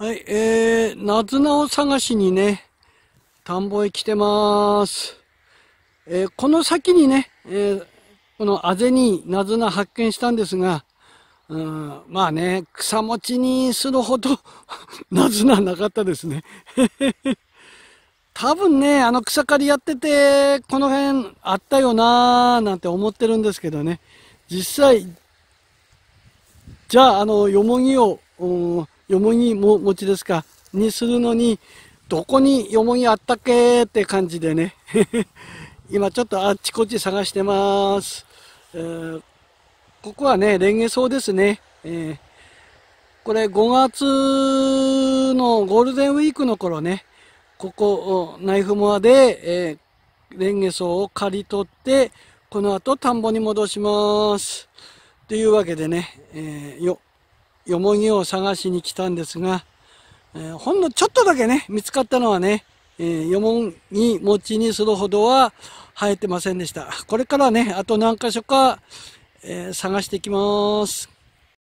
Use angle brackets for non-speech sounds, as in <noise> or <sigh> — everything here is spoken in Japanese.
はい、えー、なずなを探しにね、田んぼへ来てます。えー、この先にね、えー、このあぜになずな発見したんですが、うん、まあね、草持ちにするほど <laughs> なずななかったですね。<laughs> 多分ね、あの草刈りやってて、この辺あったよなーなんて思ってるんですけどね。実際、じゃあ、あの、よもぎを、うんよもぎも餅ですか、にするのに、どこによもぎあったっけって感じでね、<laughs> 今ちょっとあっちこっち探してます。えー、ここはね、レンゲ草ですね。えー、これ5月のゴールデンウィークの頃ね、ここ、ナイフモアで、えー、レンゲ草を刈り取って、この後田んぼに戻します。というわけでね、えー、よ、よもぎを探しに来たんですが、えー、ほんのちょっとだけね、見つかったのはね、えー、よもぎ餅にするほどは生えてませんでした。これからね、あと何箇所か、えー、探してきます。